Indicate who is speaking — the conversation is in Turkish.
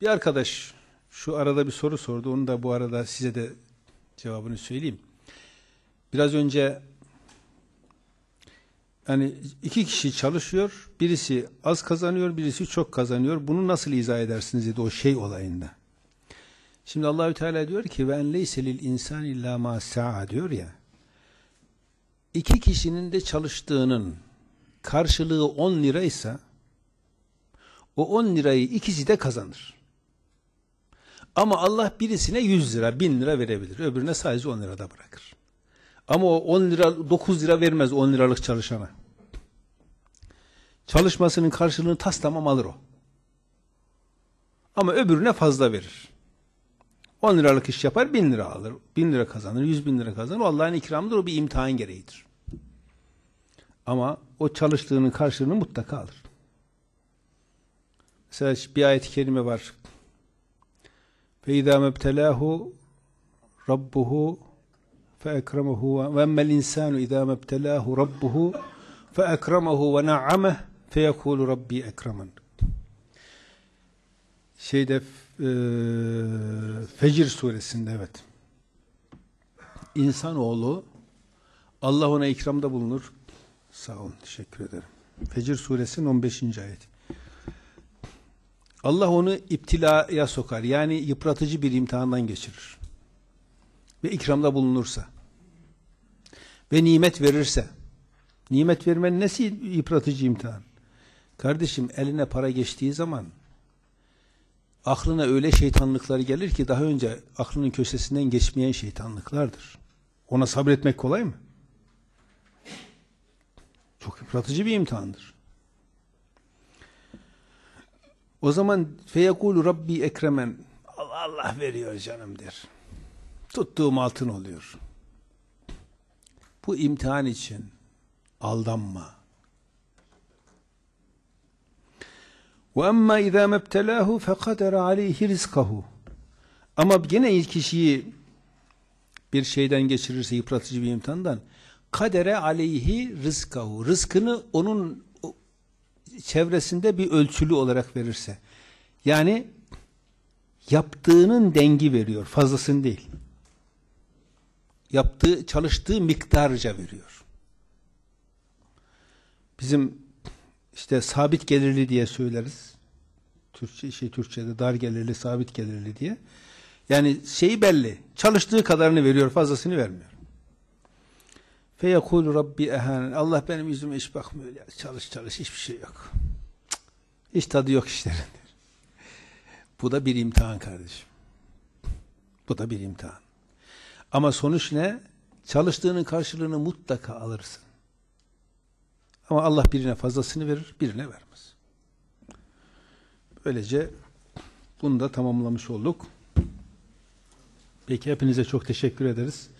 Speaker 1: Bir arkadaş şu arada bir soru sordu. Onu da bu arada size de cevabını söyleyeyim. Biraz önce yani iki kişi çalışıyor. Birisi az kazanıyor, birisi çok kazanıyor. Bunu nasıl izah edersiniz dedi o şey olayında. Şimdi Allahü Teala diyor ki ve en leyse lil insan illa ma diyor ya. İki kişinin de çalıştığının karşılığı 10 liraysa o 10 lirayı ikisi de kazanır. Ama Allah birisine 100 lira, 1000 lira verebilir. Öbürüne sadece 10 lira da bırakır. Ama o 10 lira, 9 lira vermez 10 liralık çalışana. Çalışmasının karşılığını tas tamam alır o. Ama öbürüne fazla verir. 10 liralık iş yapar 1000 lira alır. 1000 lira kazanır, 100 bin lira kazanır. Allah'ın ikramıdır, o bir imtihan gereğidir. Ama o çalıştığının karşılığını mutlaka alır. Mesela bir ayet-i kerime var. فَاِذَا مَبْتَلَاهُ رَبُّهُ فَاَكْرَمَهُ وَاَمَّا الْاِنْسَانُ اِذَا مَبْتَلَاهُ رَبُّهُ فَاَكْرَمَهُ وَنَعَّمَهُ فَيَكُولُ رَبِّي اَكْرَمَنْ Şeyde e, Fecir suresinde evet. İnsanoğlu Allah ona ikramda bulunur. Sağ olun. Teşekkür ederim. Fecir suresinin 15. ayeti. Allah onu iptilaya sokar. Yani yıpratıcı bir imtihandan geçirir. Ve ikramda bulunursa ve nimet verirse nimet vermen nesi yıpratıcı imtihan? Kardeşim eline para geçtiği zaman aklına öyle şeytanlıklar gelir ki daha önce aklının köşesinden geçmeyen şeytanlıklardır. Ona sabretmek kolay mı? Çok yıpratıcı bir imtihandır. O zaman feyekulu Rabbi ekremen Allah Allah veriyor canım der. Tuttuğum altın oluyor. Bu imtihan için aldanma. وَاَمَّا اِذَا مَبْتَلَاهُ فَقَدَرَ عَلَيْهِ رِزْقَهُ Ama gene kişiyi bir şeyden geçirirse yıpratıcı bir imtihandan kadere aleyhi rızkahu. Rızkını onun çevresinde bir ölçülü olarak verirse. Yani yaptığının dengi veriyor, fazlasını değil. Yaptığı, çalıştığı miktarca veriyor. Bizim işte sabit gelirli diye söyleriz. Türkçe şey Türkçede dar gelirli, sabit gelirli diye. Yani şeyi belli. Çalıştığı kadarını veriyor, fazlasını vermiyor. Feyekul Rabbi ehanen. Allah benim yüzüme hiç bakmıyor. Ya. Çalış çalış hiçbir şey yok. Cık. Hiç tadı yok işlerin. Bu da bir imtihan kardeşim. Bu da bir imtihan. Ama sonuç ne? Çalıştığının karşılığını mutlaka alırsın. Ama Allah birine fazlasını verir, birine vermez. Böylece bunu da tamamlamış olduk. Peki hepinize çok teşekkür ederiz.